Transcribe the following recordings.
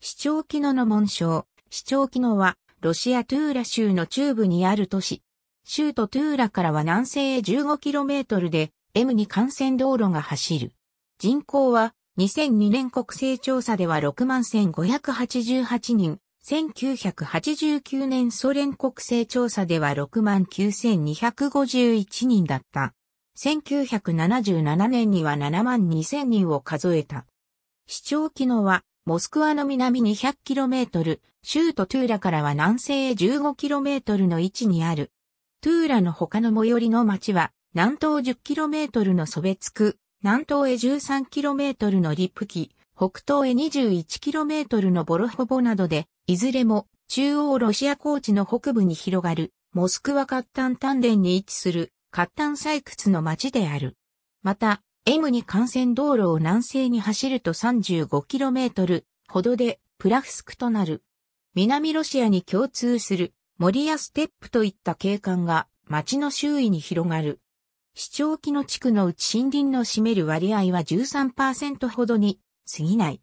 市長機能の紋章。市長機能は、ロシアトゥーラ州の中部にある都市。州都トゥーラからは南西へ 15km で、M に幹線道路が走る。人口は、2002年国勢調査では61,588人。1989年ソ連国勢調査では69,251人だった。1977年には72,000人を数えた。市長機能はモスクワの南 200km、州都トゥーラからは南西へ 15km の位置にある。トゥーラの他の最寄りの町は、南東 10km のソベツク、南東へ 13km のリプキ、北東へ 21km のボロホボなどで、いずれも中央ロシア高地の北部に広がる、モスクワカッタン丹田に位置する、カッタン採掘の町である。また、M に幹線道路を南西に走ると 35km ほどでプラフスクとなる。南ロシアに共通する森やステップといった景観が町の周囲に広がる。市長期の地区のうち森林の占める割合は13%ほどに過ぎない。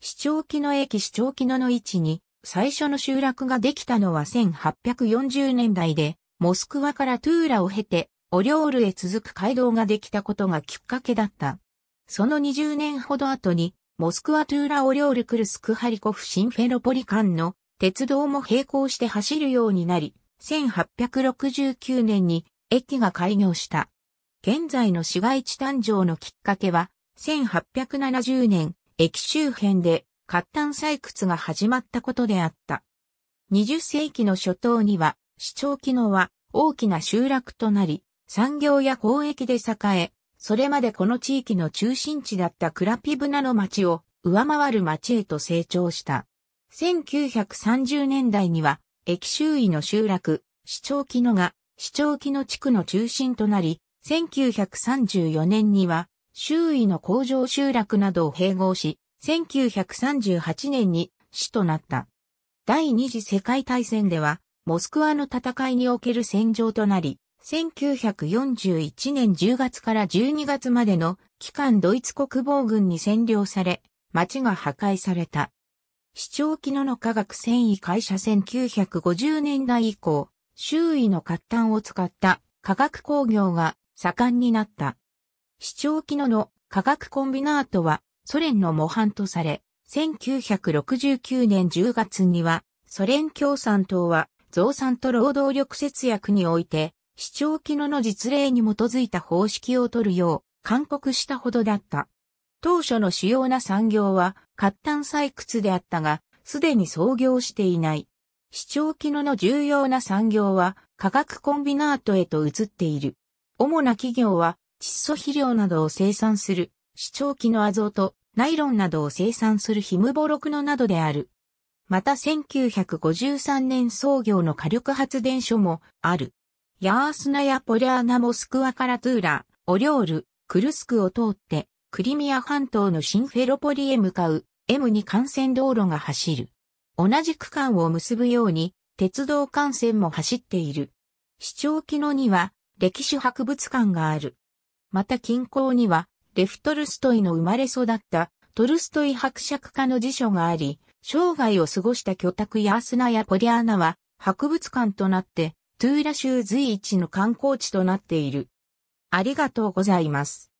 市長期の駅市長期のの位置に最初の集落ができたのは1840年代で、モスクワからトゥーラを経てオリオールへ続く街道ができたことがきっかけだった。その20年ほど後に、モスクワトゥーラオリオールクルスクハリコフシンフェロポリ間の鉄道も並行して走るようになり、1869年に駅が開業した。現在の市街地誕生のきっかけは、1870年、駅周辺で活炭採掘が始まったことであった。20世紀の初頭には、市長機能は大きな集落となり、産業や交易で栄え、それまでこの地域の中心地だったクラピブナの町を上回る町へと成長した。1930年代には、駅周囲の集落、市長機野が、市長機野地区の中心となり、1934年には、周囲の工場集落などを併合し、1938年に市となった。第二次世界大戦では、モスクワの戦いにおける戦場となり、1941年10月から12月までの期間ドイツ国防軍に占領され、町が破壊された。市長機野の化学繊維会社1950年代以降、周囲の活炭を使った化学工業が盛んになった。市長機野の化学コンビナートはソ連の模範とされ、1969年10月にはソ連共産党は増産と労働力節約において視聴機能の実例に基づいた方式を取るよう、勧告したほどだった。当初の主要な産業は、活炭採掘であったが、すでに創業していない。視聴機能の重要な産業は、化学コンビナートへと移っている。主な企業は、窒素肥料などを生産する、視聴機のアゾート、ナイロンなどを生産するヒムボロクノなどである。また1953年創業の火力発電所もある。ヤースナやポリャーナモスクワからトゥーラ、オリョール、クルスクを通って、クリミア半島のシンフェロポリへ向かう M2 幹線道路が走る。同じ区間を結ぶように、鉄道幹線も走っている。市長機能には、歴史博物館がある。また近郊には、レフトルストイの生まれ育ったトルストイ伯爵家の辞書があり、生涯を過ごした居宅ヤースナやポリアーナは博物館となってトゥーラ州随一の観光地となっている。ありがとうございます。